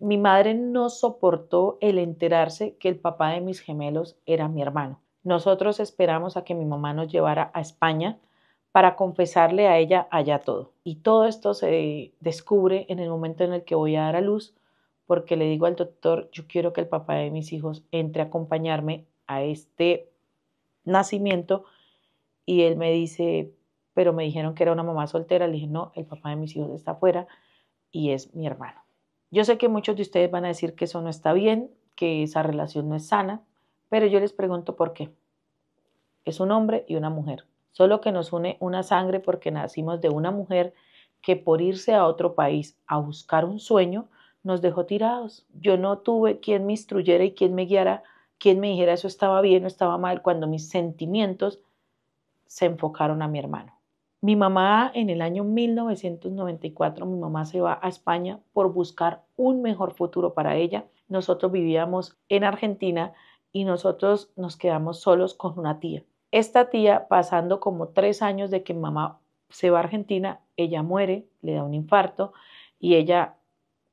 mi madre no soportó el enterarse que el papá de mis gemelos era mi hermano. Nosotros esperamos a que mi mamá nos llevara a España para confesarle a ella allá todo. Y todo esto se descubre en el momento en el que voy a dar a luz, porque le digo al doctor, yo quiero que el papá de mis hijos entre a acompañarme a este nacimiento. Y él me dice, pero me dijeron que era una mamá soltera. Le dije, no, el papá de mis hijos está afuera y es mi hermano. Yo sé que muchos de ustedes van a decir que eso no está bien, que esa relación no es sana, pero yo les pregunto por qué. Es un hombre y una mujer, solo que nos une una sangre porque nacimos de una mujer que por irse a otro país a buscar un sueño nos dejó tirados. Yo no tuve quien me instruyera y quien me guiara, quien me dijera eso estaba bien o estaba mal, cuando mis sentimientos se enfocaron a mi hermano. Mi mamá en el año 1994, mi mamá se va a España por buscar un mejor futuro para ella. Nosotros vivíamos en Argentina y nosotros nos quedamos solos con una tía. Esta tía, pasando como tres años de que mamá se va a Argentina, ella muere, le da un infarto y ella,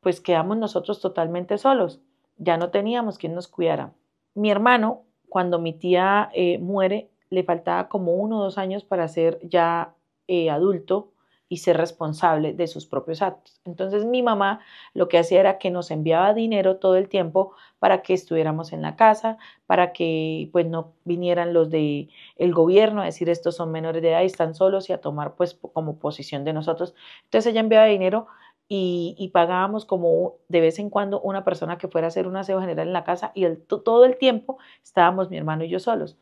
pues quedamos nosotros totalmente solos. Ya no teníamos quien nos cuidara. Mi hermano, cuando mi tía eh, muere, le faltaba como uno o dos años para ser ya eh, adulto y ser responsable de sus propios actos. Entonces mi mamá lo que hacía era que nos enviaba dinero todo el tiempo para que estuviéramos en la casa, para que pues no vinieran los de el gobierno a decir estos son menores de edad y están solos y a tomar pues como posición de nosotros. Entonces ella enviaba dinero y, pagábamos como de vez en cuando una persona que fuera a hacer un aseo general en la casa y todo el tiempo estábamos mi hermano y yo solos.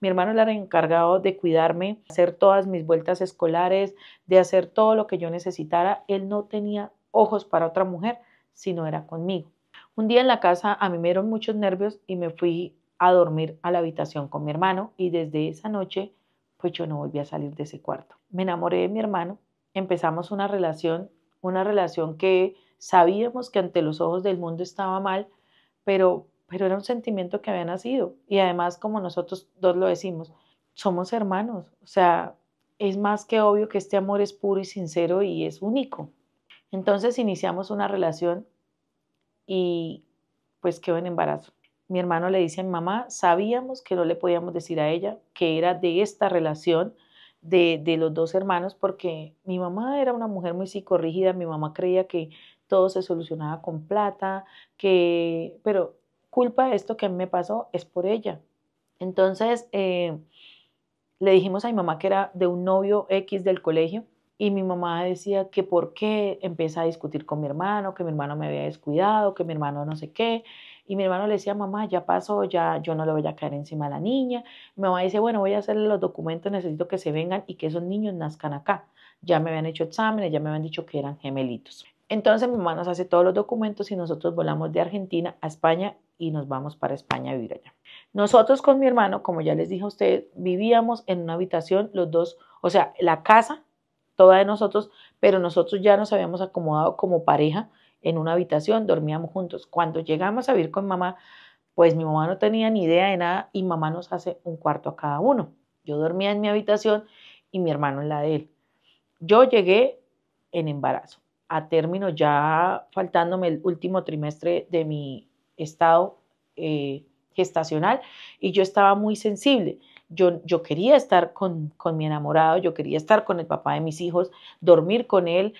Mi hermano era el encargado de cuidarme, hacer todas mis vueltas escolares, de hacer todo lo que yo necesitara. Él no tenía ojos para otra mujer, sino era conmigo. Un día en la casa a mí me dieron muchos nervios y me fui a dormir a la habitación con mi hermano y desde esa noche pues yo no volví a salir de ese cuarto. Me enamoré de mi hermano, empezamos una relación, una relación que sabíamos que ante los ojos del mundo estaba mal, pero pero era un sentimiento que había nacido. Y además, como nosotros dos lo decimos, somos hermanos, o sea, es más que obvio que este amor es puro y sincero y es único. Entonces iniciamos una relación y pues quedó en embarazo. Mi hermano le dice a mi mamá, sabíamos que no le podíamos decir a ella que era de esta relación de, de los dos hermanos porque mi mamá era una mujer muy psicorrígida, mi mamá creía que todo se solucionaba con plata, que, pero culpa de esto que me pasó es por ella. Entonces eh, le dijimos a mi mamá que era de un novio X del colegio y mi mamá decía que por qué empieza a discutir con mi hermano, que mi hermano me había descuidado, que mi hermano no sé qué. Y mi hermano le decía, mamá, ya pasó, ya yo no le voy a caer encima a la niña. Mi mamá dice, bueno, voy a hacerle los documentos, necesito que se vengan y que esos niños nazcan acá. Ya me habían hecho exámenes, ya me habían dicho que eran gemelitos. Entonces mi mamá nos hace todos los documentos y nosotros volamos de Argentina a España y nos vamos para España a vivir allá. Nosotros con mi hermano, como ya les dije a ustedes, vivíamos en una habitación los dos, o sea, la casa toda de nosotros, pero nosotros ya nos habíamos acomodado como pareja en una habitación, dormíamos juntos. Cuando llegamos a vivir con mamá, pues mi mamá no tenía ni idea de nada y mamá nos hace un cuarto a cada uno. Yo dormía en mi habitación y mi hermano en la de él. Yo llegué en embarazo a término ya faltándome el último trimestre de mi estado eh, gestacional y yo estaba muy sensible. Yo, yo quería estar con, mi enamorado, yo quería estar con el papá de mis hijos, dormir con él,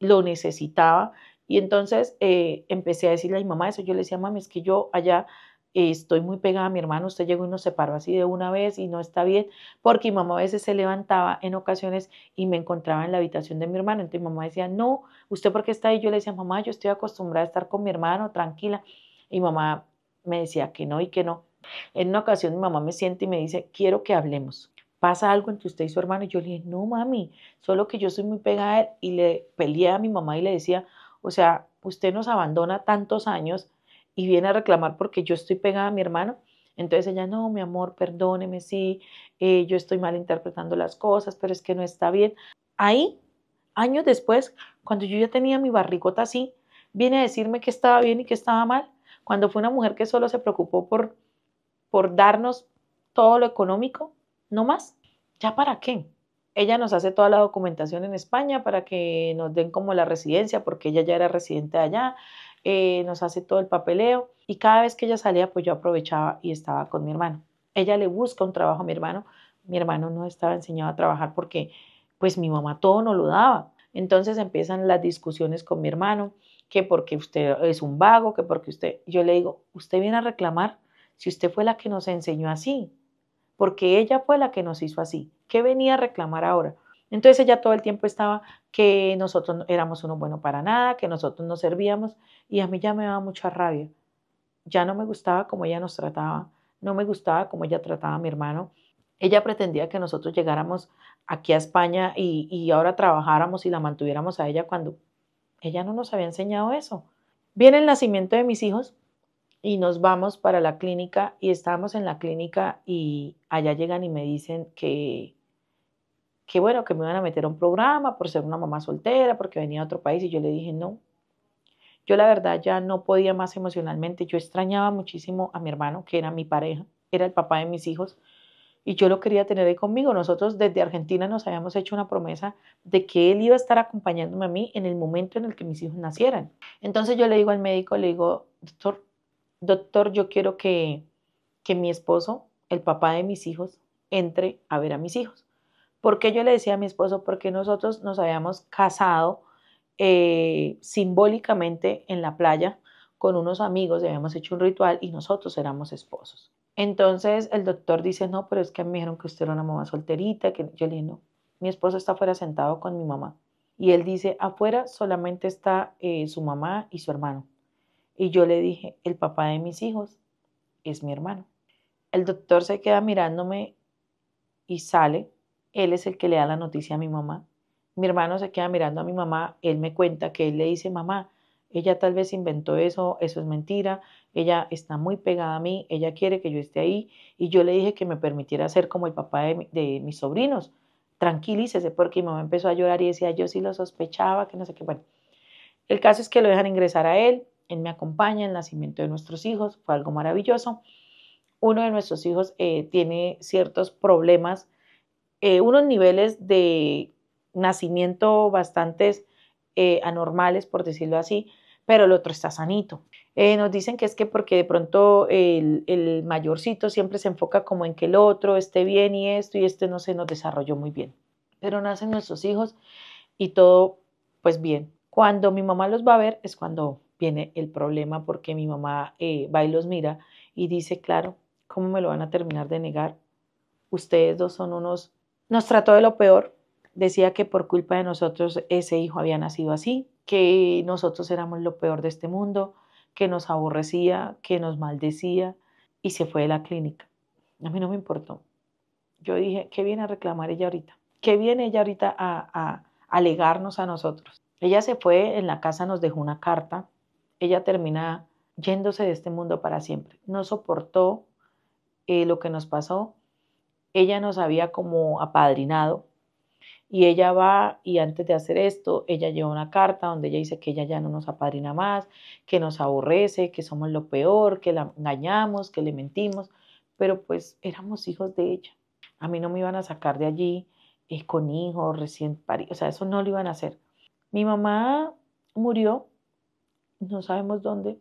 lo necesitaba. Y entonces eh, empecé a decirle a mi mamá eso. Yo le decía, mami, es que yo allá estoy muy pegada a mi hermano, usted llegó y nos separó así de una vez y no está bien, porque mi mamá a veces se levantaba en ocasiones y me encontraba en la habitación de mi hermano, entonces mi mamá decía, no, usted por qué está ahí, yo le decía, mamá, yo estoy acostumbrada a estar con mi hermano, tranquila, y mamá me decía que no y que no. En una ocasión mi mamá me siente y me dice, quiero que hablemos. ¿Pasa algo entre usted y su hermano? Y yo le dije, no, mami, solo que yo soy muy pegada Y le peleé a mi mamá y le decía, o sea, usted nos abandona tantos años, y viene a reclamar porque yo estoy pegada a mi hermano, entonces ella, no, mi amor, perdóneme, sí, eh, yo estoy mal interpretando las cosas, pero es que no está bien. Ahí, años después, cuando yo ya tenía mi barricota así, viene a decirme que estaba bien y que estaba mal, cuando fue una mujer que solo se preocupó por, por darnos todo lo económico, no más, ¿ya para qué? Ella nos hace toda la documentación en España para que nos den como la residencia, porque ella ya era residente allá, eh, nos hace todo el papeleo y cada vez que ella salía pues yo aprovechaba y estaba con mi hermano. Ella le busca un trabajo a mi hermano, mi hermano no estaba enseñado a trabajar porque pues mi mamá todo no lo daba. Entonces empiezan las discusiones con mi hermano, que porque usted es un vago, que porque usted, yo le digo, usted viene a reclamar si usted fue la que nos enseñó así, porque ella fue la que nos hizo así. ¿Qué venía a reclamar ahora? Entonces ella todo el tiempo estaba que nosotros éramos uno bueno para nada, que nosotros no servíamos y a mí ya me daba mucha rabia. Ya no me gustaba como ella nos trataba, no me gustaba como ella trataba a mi hermano. Ella pretendía que nosotros llegáramos aquí a España y, ahora trabajáramos y la mantuviéramos a ella cuando ella no nos había enseñado eso. Viene el nacimiento de mis hijos y nos vamos para la clínica y estábamos en la clínica y allá llegan y me dicen que que bueno, que me iban a meter a un programa por ser una mamá soltera, porque venía a otro país y yo le dije no. Yo la verdad ya no podía más emocionalmente, yo extrañaba muchísimo a mi hermano, que era mi pareja, era el papá de mis hijos, y yo lo quería tener ahí conmigo. Nosotros desde Argentina nos habíamos hecho una promesa de que él iba a estar acompañándome a mí en el momento en el que mis hijos nacieran. Entonces yo le digo al médico, le digo, doctor, doctor, yo quiero que, que mi esposo, el papá de mis hijos, entre a ver a mis hijos qué yo le decía a mi esposo, porque nosotros nos habíamos casado eh, simbólicamente en la playa con unos amigos, habíamos hecho un ritual y nosotros éramos esposos. Entonces el doctor dice, no, pero es que me dijeron que usted era una mamá solterita, que yo le dije, no, mi esposo está afuera sentado con mi mamá. Y él dice, afuera solamente está eh, su mamá y su hermano. Y yo le dije, el papá de mis hijos es mi hermano. El doctor se queda mirándome y sale él es el que le da la noticia a mi mamá. Mi hermano se queda mirando a mi mamá, él me cuenta que él le dice, mamá, ella tal vez inventó eso, eso es mentira, ella está muy pegada a mí, ella quiere que yo esté ahí y yo le dije que me permitiera ser como el papá de, mis sobrinos. Tranquilícese porque mi mamá empezó a llorar y decía, yo sí lo sospechaba, que no sé qué. Bueno, el caso es que lo dejan ingresar a él, él me acompaña, el nacimiento de nuestros hijos fue algo maravilloso. Uno de nuestros hijos eh, tiene ciertos problemas eh, unos niveles de nacimiento bastante eh, anormales, por decirlo así, pero el otro está sanito. Eh, nos dicen que es que porque de pronto el, el, mayorcito siempre se enfoca como en que el otro esté bien y esto y este no se nos desarrolló muy bien. Pero nacen nuestros hijos y todo pues bien. Cuando mi mamá los va a ver es cuando viene el problema porque mi mamá va y los mira y dice, claro, ¿cómo me lo van a terminar de negar? Ustedes dos son unos nos trató de lo peor. Decía que por culpa de nosotros ese hijo había nacido así, que nosotros éramos lo peor de este mundo, que nos aborrecía, que nos maldecía y se fue de la clínica. A mí no me importó. Yo dije, ¿qué viene a reclamar ella ahorita? ¿Qué viene ella ahorita a, alegarnos a, nosotros? Ella se fue, en la casa nos dejó una carta. Ella termina yéndose de este mundo para siempre. No soportó eh, lo que nos pasó ella nos había como apadrinado y ella va y antes de hacer esto, ella lleva una carta donde ella dice que ella ya no nos apadrina más, que nos aborrece, que somos lo peor, que la engañamos, que le mentimos, pero pues éramos hijos de ella. A mí no me iban a sacar de allí eh, con hijos recién paridos, o sea, eso no lo iban a hacer. Mi mamá murió, no sabemos dónde,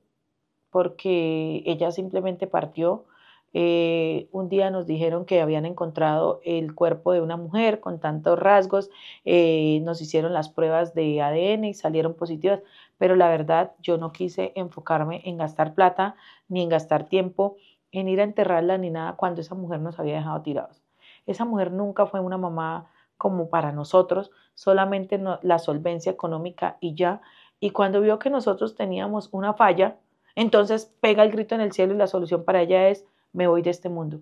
porque ella simplemente partió eh, un día nos dijeron que habían encontrado el cuerpo de una mujer con tantos rasgos, eh, nos hicieron las pruebas de ADN y salieron positivas, pero la verdad yo no quise enfocarme en gastar plata ni en gastar tiempo en ir a enterrarla ni nada cuando esa mujer nos había dejado tirados. Esa mujer nunca fue una mamá como para nosotros, solamente la solvencia económica y ya. Y cuando vio que nosotros teníamos una falla, entonces pega el grito en el cielo y la solución para ella es me voy de este mundo.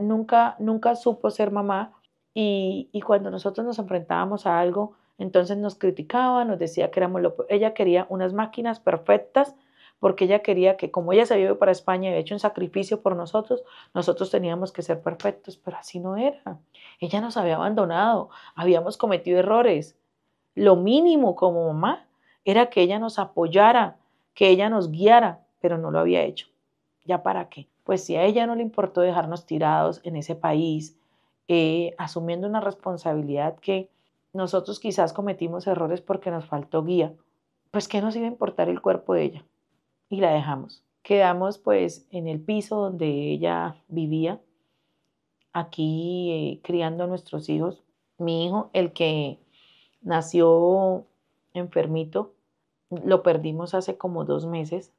nunca, nunca supo ser mamá y, cuando nosotros nos enfrentábamos a algo, entonces nos criticaba, nos decía que éramos lo Ella quería unas máquinas perfectas porque ella quería que como ella se había ido para España y había hecho un sacrificio por nosotros, nosotros teníamos que ser perfectos, pero así no era. Ella nos había abandonado, habíamos cometido errores. Lo mínimo como mamá era que ella nos apoyara, que ella nos guiara, pero no lo había hecho. ¿Ya para qué? pues si a ella no le importó dejarnos tirados en ese país, eh, asumiendo una responsabilidad que nosotros quizás cometimos errores porque nos faltó guía, pues qué nos iba a importar el cuerpo de ella. Y la dejamos. Quedamos pues en el piso donde ella vivía, aquí eh, criando a nuestros hijos. Mi hijo, el que nació enfermito, lo perdimos hace como dos meses.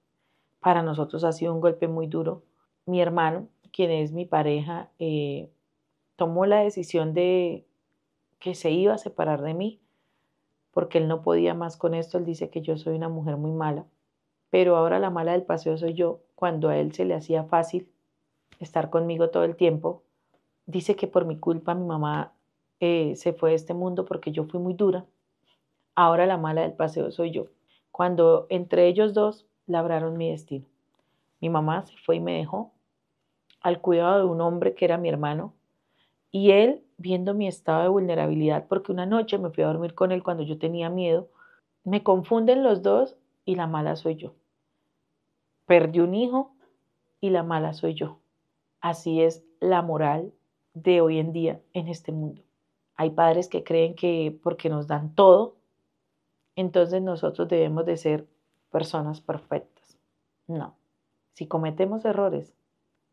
Para nosotros ha sido un golpe muy duro mi hermano, quien es mi pareja, eh, tomó la decisión de que se iba a separar de mí porque él no podía más con esto. Él dice que yo soy una mujer muy mala, pero ahora la mala del paseo soy yo cuando a él se le hacía fácil estar conmigo todo el tiempo. Dice que por mi culpa mi mamá eh, se fue de este mundo porque yo fui muy dura. Ahora la mala del paseo soy yo. Cuando entre ellos dos labraron mi destino. Mi mamá se fue y me dejó al cuidado de un hombre que era mi hermano y él, viendo mi estado de vulnerabilidad, porque una noche me fui a dormir con él cuando yo tenía miedo, me confunden los dos y la mala soy yo. Perdí un hijo y la mala soy yo. Así es la moral de hoy en día en este mundo. Hay padres que creen que porque nos dan todo, entonces nosotros debemos de ser personas perfectas. No. Si cometemos errores,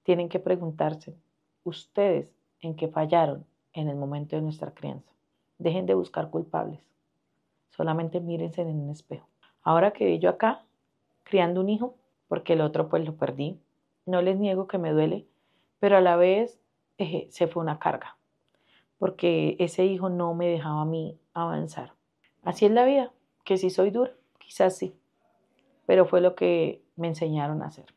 tienen que preguntarse ustedes en qué fallaron en el momento de nuestra crianza. Dejen de buscar culpables. Solamente mírense en un espejo. Ahora que yo acá, criando un hijo, porque el otro pues lo perdí, no les niego que me duele, pero a la vez eh, se fue una carga, porque ese hijo no me dejaba a mí avanzar. Así es la vida, que si soy dura, quizás sí, pero fue lo que me enseñaron a hacer.